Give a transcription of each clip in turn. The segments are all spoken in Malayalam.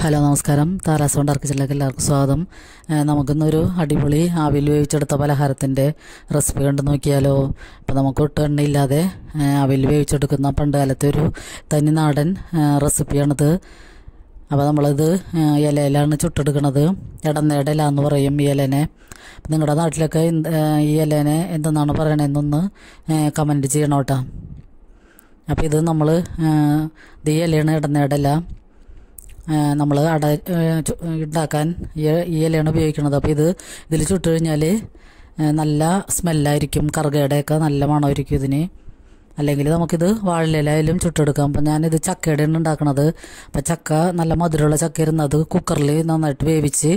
ഹലോ നമസ്കാരം താരാസ് കൊണ്ട് ആർക്കിച്ചിലേക്ക് എല്ലാവർക്കും സ്വാഗതം നമുക്കിന്നൊരു അടിപൊളി അവിൽ വേവിച്ചെടുത്ത പലഹാരത്തിൻ്റെ റെസിപ്പി കണ്ടു നോക്കിയാലോ അപ്പോൾ നമുക്ക് ഒട്ടും എണ്ണയില്ലാതെ അവിൽ വേവിച്ചെടുക്കുന്ന പണ്ട് കാലത്തെ ഒരു തനി നാടൻ റെസിപ്പിയാണിത് അപ്പോൾ നമ്മളിത് ഇലയിലാണ് ചുട്ടെടുക്കണത് ഇടന്നയുടെ ഇല എന്ന് പറയും ഇലനെ നിങ്ങളുടെ നാട്ടിലൊക്കെ ഈ ഇലനെ എന്തെന്നാണ് പറയണതെന്നൊന്ന് കമൻറ്റ് ചെയ്യണം കേട്ടോ അപ്പോൾ ഇത് നമ്മൾ ദീ ഇലയാണ് ഇടന്നയുടെ നമ്മൾ അട ഉണ്ടാക്കാൻ ഈ ഇലയാണ് ഉപയോഗിക്കുന്നത് അപ്പോൾ ഇത് ഇതിൽ ചുട്ട് കഴിഞ്ഞാൽ നല്ല സ്മെല്ലായിരിക്കും കറുകയുടെയൊക്കെ നല്ല മണമായിരിക്കും ഇതിന് അല്ലെങ്കിൽ നമുക്കിത് വാഴയിലായാലും ചുട്ടെടുക്കാം അപ്പം ഞാനിത് ചക്കയുടെയാണ് ഉണ്ടാക്കണത് അപ്പം ചക്ക നല്ല മധുരമുള്ള ചക്ക ഇരുന്നത് കുക്കറിൽ നന്നായിട്ട് വേവിച്ച്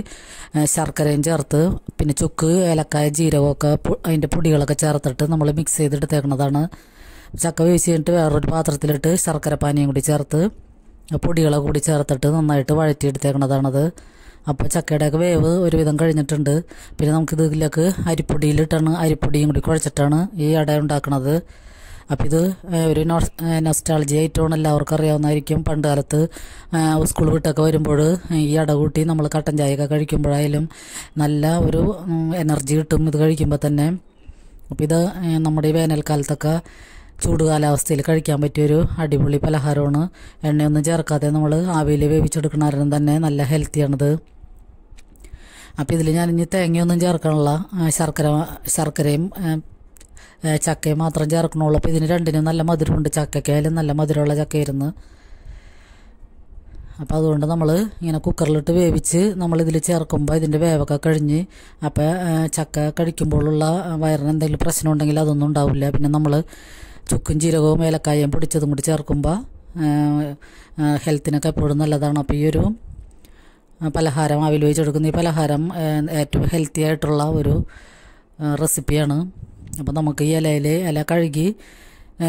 ശർക്കരയും ചേർത്ത് പിന്നെ ചുക്ക് ഏലക്കായ ജീരകമൊക്കെ അതിൻ്റെ പൊടികളൊക്കെ ചേർത്തിട്ട് നമ്മൾ മിക്സ് ചെയ്തെടുത്തേക്കണതാണ് ചക്ക വേവിച്ച് കഴിഞ്ഞിട്ട് വേറൊരു പാത്രത്തിലിട്ട് ശർക്കര പാനീയം കൂടി ചേർത്ത് പൊടികളെ കൂടി ചേർത്തിട്ട് നന്നായിട്ട് വഴറ്റിയെടുത്തേക്കണതാണത് അപ്പോൾ ചക്കയുടെയൊക്കെ വേവ് ഒരുവിധം കഴിഞ്ഞിട്ടുണ്ട് പിന്നെ നമുക്കിത് ഇതിലേക്ക് അരിപ്പൊടിയിലിട്ടാണ് അരിപ്പൊടിയും കൂടി കുഴച്ചിട്ടാണ് ഈ അട ഉണ്ടാക്കുന്നത് അപ്പോൾ ഇത് ഒരു നോസ്റ്റാളജി ഐറ്റമാണ് എല്ലാവർക്കും അറിയാവുന്നതായിരിക്കും പണ്ട് കാലത്ത് സ്കൂൾ വിട്ടൊക്കെ വരുമ്പോൾ ഈ കൂട്ടി നമ്മൾ കട്ടൻ ചായയൊക്കെ കഴിക്കുമ്പോഴായാലും നല്ല ഒരു എനർജി കിട്ടും ഇത് കഴിക്കുമ്പോൾ തന്നെ അപ്പോൾ ഇത് നമ്മുടെ ഈ വേനൽക്കാലത്തൊക്കെ ചൂട് കാലാവസ്ഥയിൽ കഴിക്കാൻ പറ്റിയൊരു അടിപൊളി പലഹാരമാണ് എണ്ണയൊന്നും ചേർക്കാതെ നമ്മൾ ആവിയിൽ വേവിച്ചെടുക്കുന്ന കാരണം തന്നെ നല്ല ഹെൽത്തിയാണത് അപ്പോൾ ഇതിൽ ഇനി തേങ്ങയൊന്നും ചേർക്കാനുള്ള ശർക്കര ശർക്കരയും ചക്കയും മാത്രം ചേർക്കണുള്ളൂ അപ്പോൾ ഇതിന് രണ്ടിനും നല്ല മധുരമുണ്ട് ചക്കയ്ക്കായാലും നല്ല മധുരമുള്ള ചക്കയായിരുന്നു അപ്പോൾ അതുകൊണ്ട് നമ്മൾ ഇങ്ങനെ കുക്കറിലിട്ട് വേവിച്ച് നമ്മളിതിൽ ചേർക്കുമ്പോൾ ഇതിൻ്റെ വേവൊക്കെ കഴിഞ്ഞ് അപ്പോൾ ചക്ക കഴിക്കുമ്പോഴുള്ള വയറിന് എന്തെങ്കിലും പ്രശ്നം ഉണ്ടെങ്കിൽ അതൊന്നും ഉണ്ടാവില്ല പിന്നെ നമ്മൾ ചുക്കും ജീരകവും ഏലക്കായും പൊടിച്ചതും കൂടി ചേർക്കുമ്പോൾ ഹെൽത്തിനൊക്കെ എപ്പോഴും നല്ലതാണ് അപ്പോൾ ഈ ഒരു പലഹാരം അവിൽ വെച്ചെടുക്കുന്ന ഈ പലഹാരം ഏറ്റവും ഹെൽത്തി ആയിട്ടുള്ള ഒരു റെസിപ്പിയാണ് അപ്പോൾ നമുക്ക് ഈ ഇലയിൽ ഇല കഴുകി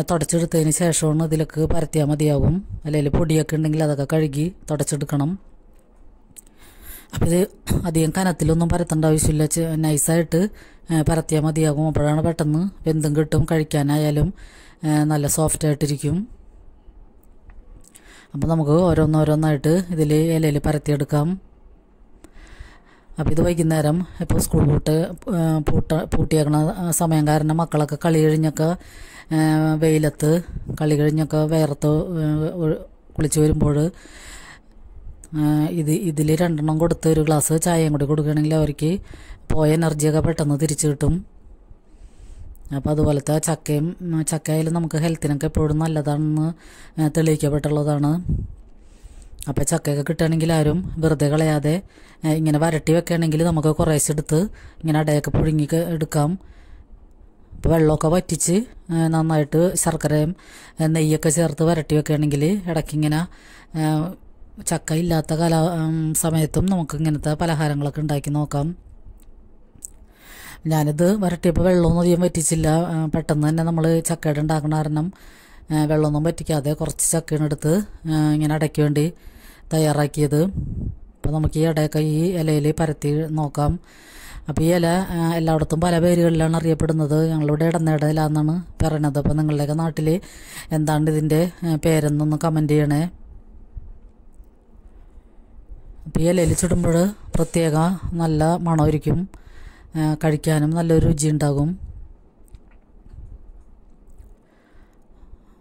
തുടച്ചെടുത്തതിന് ശേഷമാണ് ഇതിലേക്ക് പരത്തിയാൽ മതിയാകും അല്ലെങ്കിൽ പൊടിയൊക്കെ ഉണ്ടെങ്കിൽ അതൊക്കെ കഴുകി തുടച്ചെടുക്കണം അപ്പോൾ ഇത് അധികം കനത്തിലൊന്നും പരത്തേണ്ട ആവശ്യമില്ല നൈസായിട്ട് പരത്തിയാൽ മതിയാകും അപ്പോഴാണ് പെട്ടെന്ന് വെന്തും കിട്ടും കഴിക്കാനായാലും നല്ല സോഫ്റ്റ് ആയിട്ടിരിക്കും അപ്പോൾ നമുക്ക് ഓരോന്നോരോന്നായിട്ട് ഇതിൽ ഇലയിൽ പരത്തിയെടുക്കാം അപ്പോൾ ഇത് വൈകുന്നേരം ഇപ്പോൾ സ്കൂൾ പൂട്ട് പൂട്ട പൂട്ടിയേക്കണ സമയം കാരണം മക്കളൊക്കെ കളി കഴിഞ്ഞൊക്കെ വെയിലത്ത് കളി കഴിഞ്ഞൊക്കെ വേറത്ത് കുളിച്ച് വരുമ്പോൾ ഇത് ഇതിൽ രണ്ടെണ്ണം കൊടുത്ത് ഒരു ഗ്ലാസ് ചായയും കൂടി കൊടുക്കുകയാണെങ്കിൽ അവർക്ക് പോയ എനർജിയൊക്കെ പെട്ടെന്ന് തിരിച്ചു കിട്ടും അപ്പം അതുപോലത്തെ ചക്കയും ചക്കയായാലും നമുക്ക് ഹെൽത്തിനൊക്കെ എപ്പോഴും നല്ലതാണെന്ന് തെളിയിക്കപ്പെട്ടുള്ളതാണ് അപ്പോൾ ചക്കയൊക്കെ കിട്ടുകയാണെങ്കിൽ ആരും വെറുതെ കളയാതെ ഇങ്ങനെ വരട്ടി വെക്കുകയാണെങ്കിൽ നമുക്ക് കുറേശ്ശെ എടുത്ത് ഇങ്ങനെ അടയൊക്കെ പുഴുങ്ങി എടുക്കാം അപ്പോൾ വെള്ളമൊക്കെ വറ്റിച്ച് നന്നായിട്ട് ശർക്കരയും നെയ്യൊക്കെ ചേർത്ത് വരട്ടി വെക്കുകയാണെങ്കിൽ ഇടയ്ക്കിങ്ങനെ ചക്ക ഇല്ലാത്ത കാല സമയത്തും നമുക്ക് ഇങ്ങനത്തെ പലഹാരങ്ങളൊക്കെ ഉണ്ടാക്കി നോക്കാം ഞാനിത് വരട്ടിയപ്പോൾ വെള്ളമൊന്നും അധികം പറ്റിച്ചില്ല പെട്ടെന്ന് തന്നെ നമ്മൾ ചക്കയുടെ ഉണ്ടാക്കണ കാരണം വെള്ളമൊന്നും പറ്റിക്കാതെ കുറച്ച് ചക്കയെടുത്ത് ഇങ്ങനെ അടയ്ക്ക് വേണ്ടി തയ്യാറാക്കിയത് അപ്പോൾ നമുക്ക് ഈ ഇടയൊക്കെ ഈ ഇലയിൽ പരത്തി നോക്കാം അപ്പോൾ ഈ ഇല എല്ലായിടത്തും പല പേരുകളിലാണ് അറിയപ്പെടുന്നത് ഞങ്ങളിവിടെ ഇടനേടയിലാണെന്നാണ് പറയണത് അപ്പോൾ നിങ്ങളുടെയൊക്കെ നാട്ടിൽ എന്താണ് ഇതിൻ്റെ പേരെന്നൊന്ന് കമൻറ്റ് ചെയ്യണേ അപ്പോൾ ഈ ഇലയിലിച്ചിടുമ്പോൾ പ്രത്യേക നല്ല മണമായിരിക്കും കഴിക്കാനും നല്ലൊരു രുചി ഉണ്ടാകും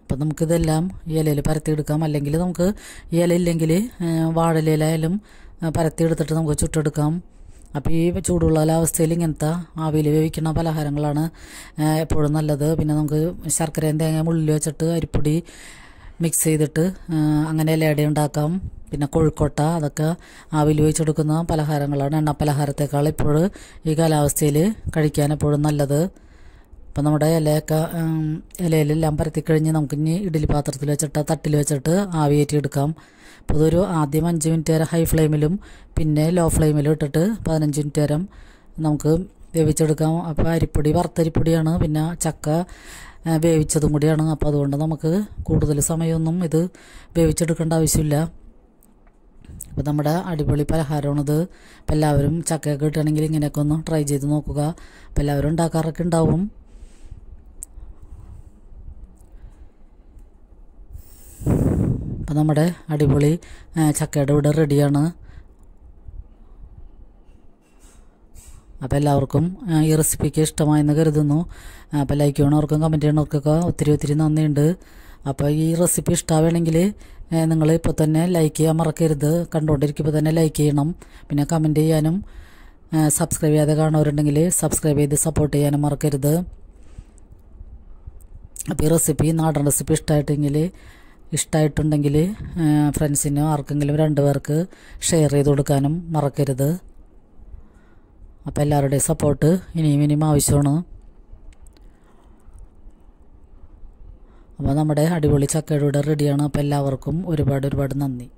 അപ്പം നമുക്കിതെല്ലാം ഇലയിൽ പരത്തിയെടുക്കാം അല്ലെങ്കിൽ നമുക്ക് ഇല ഇല്ലെങ്കിൽ വാഴയിലായാലും പരത്തിയെടുത്തിട്ട് നമുക്ക് ചുട്ടെടുക്കാം അപ്പോൾ ഈ ചൂടുള്ള അവസ്ഥയിൽ ഇങ്ങനത്തെ ആവിയിൽ വേവിക്കുന്ന പലഹാരങ്ങളാണ് എപ്പോഴും നല്ലത് പിന്നെ നമുക്ക് ശർക്കരയും തേങ്ങയും ഉള്ളിൽ വെച്ചിട്ട് അരിപ്പൊടി മിക്സ് ചെയ്തിട്ട് അങ്ങനെ ഇലയുടെ ഉണ്ടാക്കാം പിന്നെ കൊഴുക്കോട്ട അതൊക്കെ ആവിയിൽ വെച്ചെടുക്കുന്ന പലഹാരങ്ങളാണ് എണ്ണപ്പലഹാരത്തേക്കാൾ ഇപ്പോൾ ഈ കാലാവസ്ഥയിൽ കഴിക്കാൻ എപ്പോഴും നല്ലത് ഇപ്പം നമ്മുടെ ഇലയൊക്കെ ഇലയിലെല്ലാം പരത്തിക്കഴിഞ്ഞ് നമുക്ക് ഇനി ഇഡ്ഡലി പാത്രത്തിൽ വെച്ചിട്ട് തട്ടിൽ വെച്ചിട്ട് ആവിയേറ്റിയെടുക്കാം അപ്പോൾ അതൊരു ആദ്യം അഞ്ച് മിനിറ്റ് നേരം ഹൈ ഫ്ലെയിമിലും പിന്നെ ലോ ഫ്ലെയിമിലും ഇട്ടിട്ട് പതിനഞ്ച് മിനിറ്റ് നേരം നമുക്ക് വേവിച്ചെടുക്കാം അപ്പോൾ അരിപ്പൊടി വറുത്തരിപ്പൊടിയാണ് പിന്നെ ചക്ക വേവിച്ചതും കൂടിയാണ് അപ്പോൾ അതുകൊണ്ട് നമുക്ക് കൂടുതൽ സമയമൊന്നും ഇത് വേവിച്ചെടുക്കേണ്ട ആവശ്യമില്ല അപ്പോൾ നമ്മുടെ അടിപൊളി പലഹാരമാണത് അപ്പോൾ എല്ലാവരും ചക്കയൊക്കെ കിട്ടുകയാണെങ്കിൽ ഇങ്ങനെയൊക്കെ ഒന്ന് ട്രൈ ചെയ്ത് നോക്കുക അപ്പോൾ എല്ലാവരും ഉണ്ടാക്കാറൊക്കെ ഉണ്ടാവും അപ്പോൾ നമ്മുടെ അടിപൊളി ചക്കയുടെ ഇവിടെ റെഡിയാണ് അപ്പോൾ എല്ലാവർക്കും ഈ റെസിപ്പിക്ക് ഇഷ്ടമായെന്ന് കരുതുന്നു അപ്പോൾ ലൈക്ക് ചെയ്യണവർക്കും കമൻറ്റ് ചെയ്യണവർക്കൊക്കെ ഒത്തിരി ഒത്തിരി നന്ദിയുണ്ട് അപ്പോൾ ഈ റെസിപ്പി ഇഷ്ടമാവണമെങ്കിൽ നിങ്ങൾ ഇപ്പോൾ തന്നെ ലൈക്ക് ചെയ്യാൻ മറക്കരുത് കണ്ടുകൊണ്ടിരിക്കുമ്പോൾ തന്നെ ലൈക്ക് ചെയ്യണം പിന്നെ കമൻറ്റ് ചെയ്യാനും സബ്സ്ക്രൈബ് ചെയ്യാതെ കാണുന്നവരുണ്ടെങ്കിൽ സബ്സ്ക്രൈബ് ചെയ്ത് സപ്പോർട്ട് ചെയ്യാനും മറക്കരുത് അപ്പോൾ ഈ റെസിപ്പി നാടൻ റെസിപ്പി ഇഷ്ടമായിട്ടെങ്കിൽ ഇഷ്ടമായിട്ടുണ്ടെങ്കിൽ ഫ്രണ്ട്സിനും ആർക്കെങ്കിലും രണ്ട് പേർക്ക് ഷെയർ ചെയ്ത് കൊടുക്കാനും മറക്കരുത് അപ്പോൾ എല്ലാവരുടെയും സപ്പോർട്ട് ഇനിയും ഇനിയും ആവശ്യമാണ് അപ്പോൾ നമ്മുടെ അടിപൊളി ചക്കയുടെ റെഡിയാണ് അപ്പോൾ എല്ലാവർക്കും ഒരുപാട് ഒരുപാട് നന്ദി